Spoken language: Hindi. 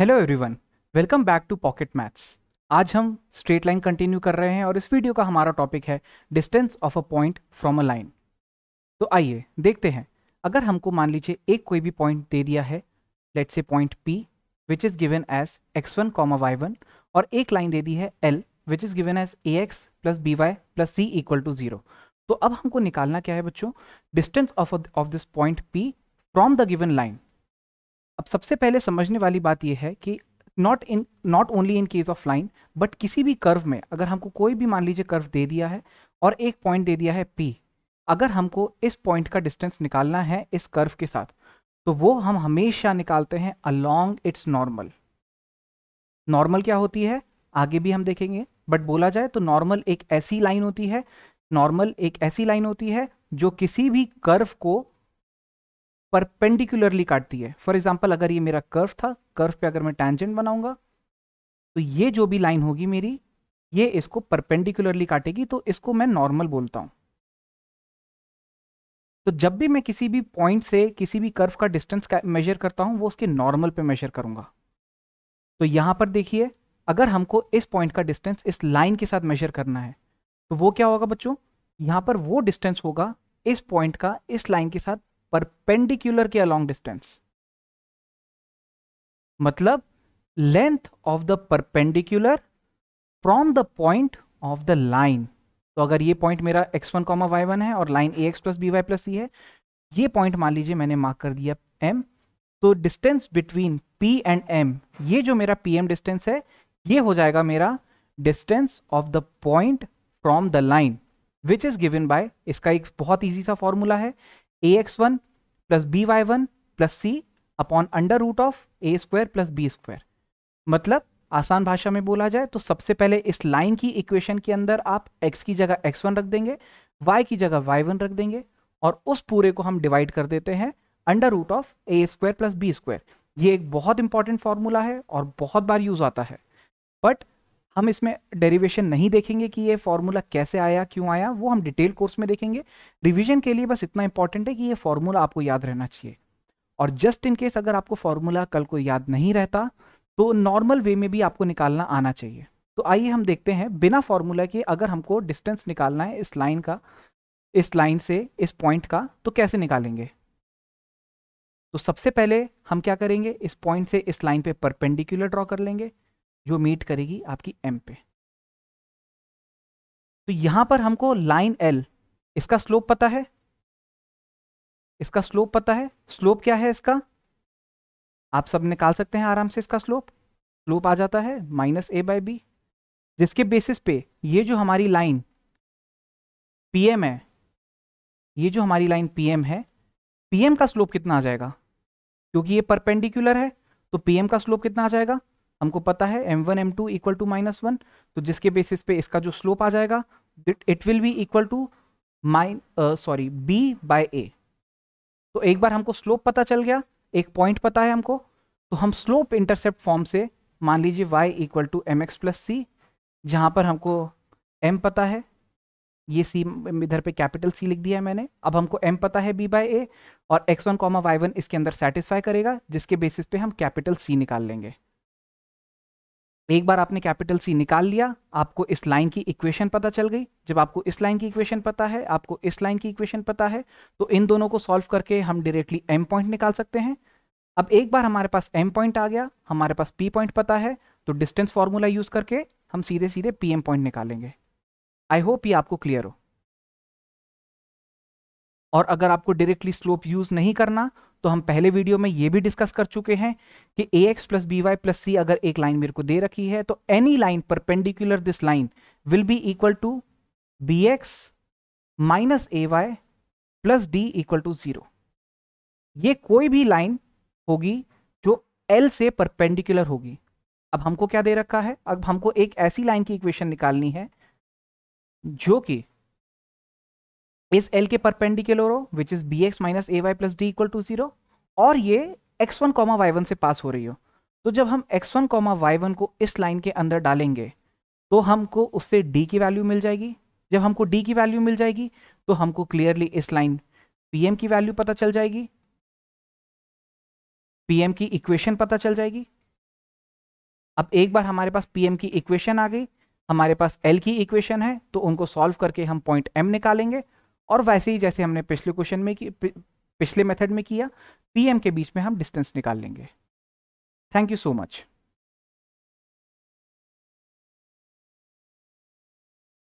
hello everyone welcome back to pocket maths आज हम स्ट्रेट लाइन कंटिन्यू कर रहे हैं और इस वीडियो का हमारा टॉपिक है distance of a point from a line तो आइए देखते हैं अगर हमको मान लीजिए एक कोई भी पॉइंट दे दिया है लेट से point P which is given as x one comma y one और एक लाइन दे दी है L which is given as a x plus b y plus c equal to zero तो अब हमको निकालना क्या है बच्चों distance of of this point P from the given line अब सबसे पहले समझने वाली बात यह है कि not in not only in case of line but किसी भी कर्व में अगर हमको कोई भी मान लीजिए कर्व दे दिया है और एक पॉइंट दे दिया है पी अगर हमको इस पॉइंट का डिस्टेंस निकालना है इस कर्व के साथ तो वो हम हमेशा निकालते हैं अलॉन्ग इट्स नॉर्मल नॉर्मल क्या होती है आगे भी हम देखेंगे बट बोला जाए तो नॉर्मल एक ऐसी लाइन होती है नॉर्मल एक ऐसी लाइन होती है जो किसी भी कर्व को परपेंडिकुलरली काटती है फॉर एग्जाम्पल अगर ये मेरा कर्व था कर्व पे अगर मैं टेंजेंट बनाऊंगा तो ये जो भी लाइन होगी मेरी ये इसको परपेंडिकुलरली काटेगी तो इसको मैं नॉर्मल बोलता हूं तो जब भी मैं किसी भी पॉइंट से किसी भी कर्व का डिस्टेंस मेजर करता हूँ वो उसके नॉर्मल पे मेजर करूंगा तो यहां पर देखिए अगर हमको इस पॉइंट का डिस्टेंस इस लाइन के साथ मेजर करना है तो वो क्या होगा बच्चों यहां पर वो डिस्टेंस होगा इस पॉइंट का इस लाइन के साथ परपेंडिकुलर के अलॉन्ग डिस्टेंस मतलब length of the perpendicular from the point of the line तो अगर ये पॉइंट मेरा x one comma y one है और line a x plus b y plus c है ये पॉइंट मान लीजिए मैंने मार्क कर दिया एम तो distance between P and M ये जो मेरा पी एम डिस्टेंस है ये हो जाएगा मेरा distance of the point from the line which is given by इसका एक बहुत ईजी सा फॉर्मूला है a x one plus b y one plus c upon under root of a square plus b square मतलब आसान भाषा में बोला जाए तो सबसे पहले इस लाइन की इक्वेशन के अंदर आप एक्स की जगह एक्स वन रख देंगे वाई की जगह वाई वन रख देंगे और उस पूरे को हम डिवाइड कर देते हैं under root of a square plus b square ये एक बहुत इंपॉर्टेंट फॉर्मूला है और बहुत बार यूज आता है बट हम इसमें डेरिवेशन नहीं देखेंगे कि ये फॉर्मूला कैसे आया क्यों आया वो हम डिटेल कोर्स में देखेंगे रिवीजन के लिए बस इतना इंपॉर्टेंट है कि ये फॉर्मूला आपको याद रहना चाहिए और जस्ट इन केस अगर आपको फॉर्मूला कल को याद नहीं रहता तो नॉर्मल वे में भी आपको निकालना आना चाहिए तो आइए हम देखते हैं बिना फॉर्मूला के अगर हमको डिस्टेंस निकालना है इस लाइन का इस लाइन से इस पॉइंट का तो कैसे निकालेंगे तो सबसे पहले हम क्या करेंगे इस पॉइंट से इस लाइन पे परपेंडिकुलर ड्रॉ कर लेंगे जो मीट करेगी आपकी एम पे तो यहां पर हमको लाइन एल इसका स्लोप पता है इसका स्लोप पता है स्लोप क्या है इसका आप सब निकाल सकते हैं आराम से इसका स्लोप स्लोप आ जाता है माइनस ए बाई बी जिसके बेसिस पे ये जो हमारी लाइन पीएम है ये जो हमारी लाइन पीएम है पीएम का स्लोप कितना आ जाएगा क्योंकि ये परपेंडिकुलर है तो पीएम का स्लोप कितना आ जाएगा हमको पता है m one m two equal to minus one तो जिसके बेसिस पे इसका जो स्लोप आ जाएगा it will be equal to min sorry b by a तो एक बार हमको स्लोप पता चल गया एक पॉइंट पता है हमको तो हम स्लोप इंटरसेप्ट फॉर्म से मान लीजिए y equal to m x plus c जहाँ पर हमको m पता है ये c इधर पे कैपिटल c लिख दिया है मैंने अब हमको m पता है b बाई ए और x1 one comma y one इसके अंदर सेटिस्फाई करेगा जिसके बेसिस पे हम कैपिटल c निकाल लेंगे एक बार आपने कैपिटल सी निकाल लिया आपको इस लाइन की इक्वेशन पता चल गई जब आपको इस लाइन की इक्वेशन पता है आपको इस लाइन की इक्वेशन पता है तो इन दोनों को सॉल्व करके हम डायरेक्टली एम पॉइंट निकाल सकते हैं अब एक बार हमारे पास एम पॉइंट आ गया हमारे पास पी पॉइंट पता है तो डिस्टेंस फार्मूला यूज़ करके हम सीधे सीधे पी एम पॉइंट निकालेंगे आई होप ये आपको क्लियर हो और अगर आपको डायरेक्टली स्लोप यूज नहीं करना तो हम पहले वीडियो में ये भी डिस्कस कर चुके हैं कि a x plus b y plus c अगर एक लाइन मेरे को दे रखी है तो एनी लाइन पर perpendicular this line will be equal to b x minus a y plus d equal to zero ये कोई भी लाइन होगी जो एल से परपेंडिकुलर होगी अब हमको क्या दे रखा है अब हमको एक ऐसी लाइन की इक्वेशन निकालनी है जो कि इस एल के परपेंडिकुलर हो which is b x minus a y plus d equal to zero और ये x one comma y one से पास हो रही हो तो जब हम x one comma y one को इस लाइन के अंदर डालेंगे तो हमको उससे डी की वैल्यू मिल जाएगी जब हमको डी की वैल्यू मिल जाएगी तो हमको क्लियरली इस लाइन पीएम की वैल्यू पता चल जाएगी पीएम की इक्वेशन पता चल जाएगी अब एक बार हमारे पास पीएम की इक्वेशन आ गई हमारे पास एल की इक्वेशन है तो उनको सॉल्व करके हम पॉइंट एम निकालेंगे और वैसे ही जैसे हमने पिछले क्वेश्चन में कि पिछले मेथड में किया पीएम के बीच में हम डिस्टेंस निकाल लेंगे थैंक यू सो मच